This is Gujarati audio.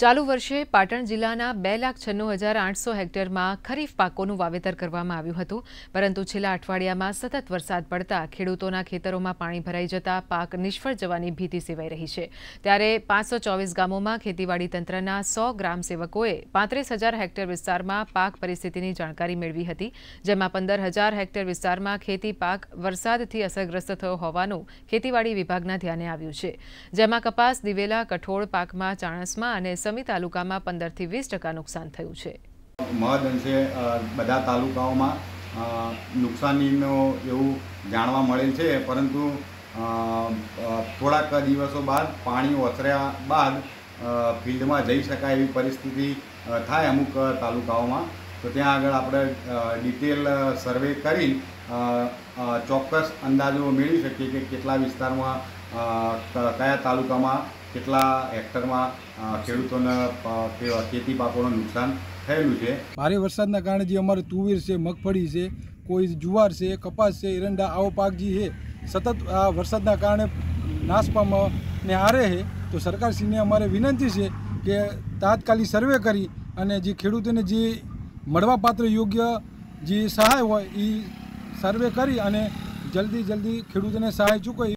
ચાલુ વર્ષે પાટણ જિલ્લાના બે લાખ છન્નું હજાર આઠસો હેક્ટરમાં ખરીફ પાકોનું વાવેતર કરવામાં આવ્યું હતું પરંતુ છેલ્લા અઠવાડિયામાં સતત વરસાદ પડતા ખેડૂતોના ખેતરોમાં પાણી ભરાઈ જતા પાક નિષ્ફળ જવાની ભીતિ સેવાઈ રહી છે ત્યારે પાંચસો ચોવીસ ગામોમાં ખેતીવાડી તંત્રના સો ગ્રામ સેવકોએ પાંત્રીસ હજાર હેક્ટર વિસ્તારમાં પાક પરિસ્થિતિની જાણકારી મેળવી હતી જેમાં પંદર હજાર હેક્ટર વિસ્તારમાં ખેતી પાક વરસાદથી અસરગ્રસ્ત થયો હોવાનું ખેતીવાડી વિભાગના ધ્યાને આવ્યું છે જેમાં કપાસ દિવેલા કઠોળ પાકમાં ચાણસમાં અને પંચમી તાલુકામાં પંદરથી વીસ ટકા નુકસાન થયું છે મહદ અંશે બધા તાલુકાઓમાં નુકસાનીનો એવું જાણવા મળેલ છે પરંતુ થોડાક દિવસો બાદ પાણી ઓસર્યા બાદ ફિલ્ડમાં જઈ શકાય એવી પરિસ્થિતિ થાય અમુક તાલુકાઓમાં તો ત્યાં આગળ આપણે ડિટેલ સર્વે કરી ચોક્કસ અંદાજો મેળવી શકીએ કે કેટલા વિસ્તારમાં કયા તાલુકામાં કેટલા હેક્ટરમાં ખેડૂતોને ખેતી પાકોનું નુકસાન થયેલું છે ભારે વરસાદના કારણે જે અમારે તુવેર છે મગફળી છે કોઈ જુવાર છે કપાસ છે એરંડા આવો પાક જે છે સતત આ વરસાદના કારણે નાશ પામને આરે છે તો સરકારશ્રીને અમારે વિનંતી છે કે તાત્કાલિક સર્વે કરી અને જે ખેડૂતોને જે મળવાપાત્ર યોગ્ય જે સહાય હોય એ સર્વે કરી અને જલ્દી જલ્દી ખેડૂતોને સહાય ચૂકવી